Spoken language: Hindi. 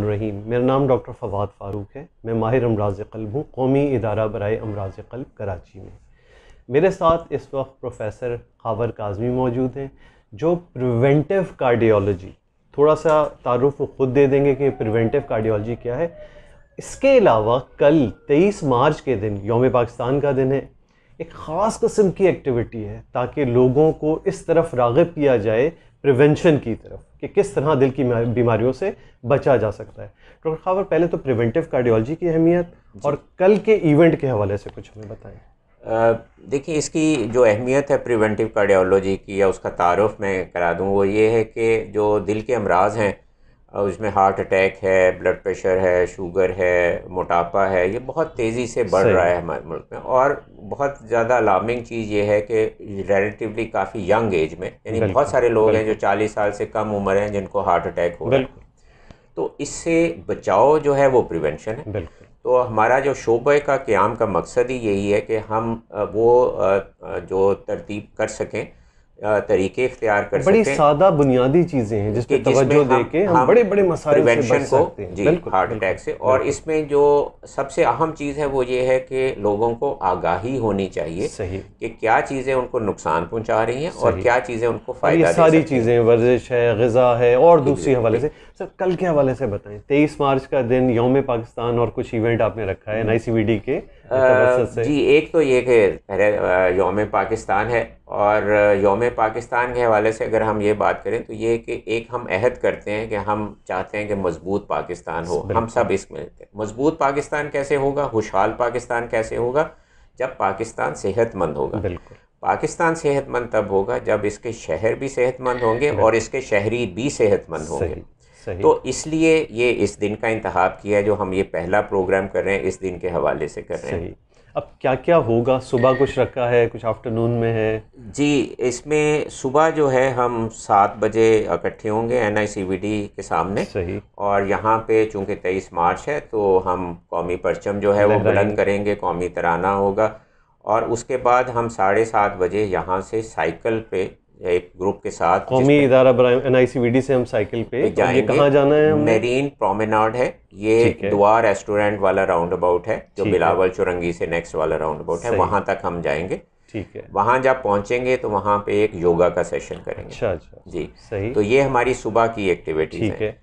रहीम मेरा नाम डॉक्टर फवाद फ़ारूक है मैं माहिर अमराज कल्ब हूँ कौमी इदारा बरए अमराज कल्ब कराची में मेरे साथ इस वक्त प्रोफेसर खावर काजमी मौजूद हैं जो प्रिवेंटिव कार्डियोलॉजी थोड़ा सा तारुफ वो ख़ुद दे देंगे कि प्रिवेंटिव कार्डियोलॉजी क्या है इसके अलावा कल तेईस मार्च के दिन योम पाकिस्तान का दिन है एक ख़ास कस्म की एक्टिविटी है ताकि लोगों को इस तरफ रागब किया जाए प्रिवेंशन की तरफ कि किस तरह दिल की बीमारियों से बचा जा सकता है डॉक्टर खावर पहले तो प्रिवेंटिव कार्डियोलॉजी की अहमियत और कल के इवेंट के हवाले से कुछ हमें बताएं देखिए इसकी जो अहमियत है प्रिवेंटिव कार्डियोलॉजी की या उसका तारफ़ मैं करा दूँ वो ये है कि जो दिल के अमराज हैं उसमें हार्ट अटैक है ब्लड प्रेशर है शुगर है मोटापा है ये बहुत तेज़ी से बढ़ रहा है हमारे मुल्क में और बहुत ज़्यादा अलार्मिंग चीज़ ये है कि रिलेटिवली काफ़ी यंग एज में यानी बहुत सारे लोग हैं जो 40 साल से कम उम्र हैं जिनको हार्ट अटैक हो रहा है तो इससे बचाव जो है वो प्रिवेंशन है तो हमारा जो शोबे का क्याम का मकसद ही यही है कि हम वो जो तरतीब कर सकें तरीके इख्तियार कर बड़ी सकते हैं सादा बुनियादी चीज़ें हैं जिसपे तवज्जो हम, हम बड़े बड़े मसाले को जी हार्ट अटैक से और इसमें जो सबसे अहम चीज़ है वो ये है कि लोगों को आगाही होनी चाहिए सही कि क्या चीज़ें उनको नुकसान पहुंचा रही हैं और क्या चीज़ें उनको फ़ायदा सारी चीज़ें वर्जिश है गज़ा है और दूसरी हवाले से सर कल के हवाले से बताएं तेईस मार्च का दिन योम पाकिस्तान और कुछ इवेंट आपने रखा है एन के जी एक तो ये कि योम पाकिस्तान है और योम पाकिस्तान के हवाले से अगर हम ये बात करें तो ये कि एक हम अहद करते हैं कि हम चाहते हैं कि मजबूत पाकिस्तान हो हम सब इसमें हैं मजबूत पाकिस्तान कैसे होगा खुशहाल पाकिस्तान कैसे होगा जब पाकिस्तान सेहतमंद होगा पाकिस्तान सेहतमंद तब होगा जब इसके शहर भी सेहतमंद होंगे और इसके शहरी भी सेहतमंद होंगे तो इसलिए ये इस दिन का इंतहाब किया है जो हम ये पहला प्रोग्राम कर रहे हैं इस दिन के हवाले से कर रहे हैं अब क्या क्या होगा सुबह कुछ रखा है कुछ आफ्टरनून में है जी इसमें सुबह जो है हम सात बजे इकट्ठे होंगे एन आई सी के सामने सही और यहाँ पे चूँकि तेईस मार्च है तो हम कौमी परचम जो है वो बुलंद करेंगे कौमी तराना होगा और उसके बाद हम साढ़े सात बजे यहाँ से साइकिल पे या एक ग्रुप के साथ कौमी इदारा एन आई से हम साइकिल पे तो कहाँ जाना है मेरीन प्रोमेनाड है ये दुआ रेस्टोरेंट वाला राउंड अबाउट है जो बिलावल चुरंगी से नेक्स्ट वाला राउंड अबाउट है वहाँ तक हम जाएंगे ठीक है वहाँ जब पहुँचेंगे तो वहाँ पे एक योगा का सेशन करेंगे अच्छा अच्छा जी सही तो ये हमारी सुबह की एक्टिविटी है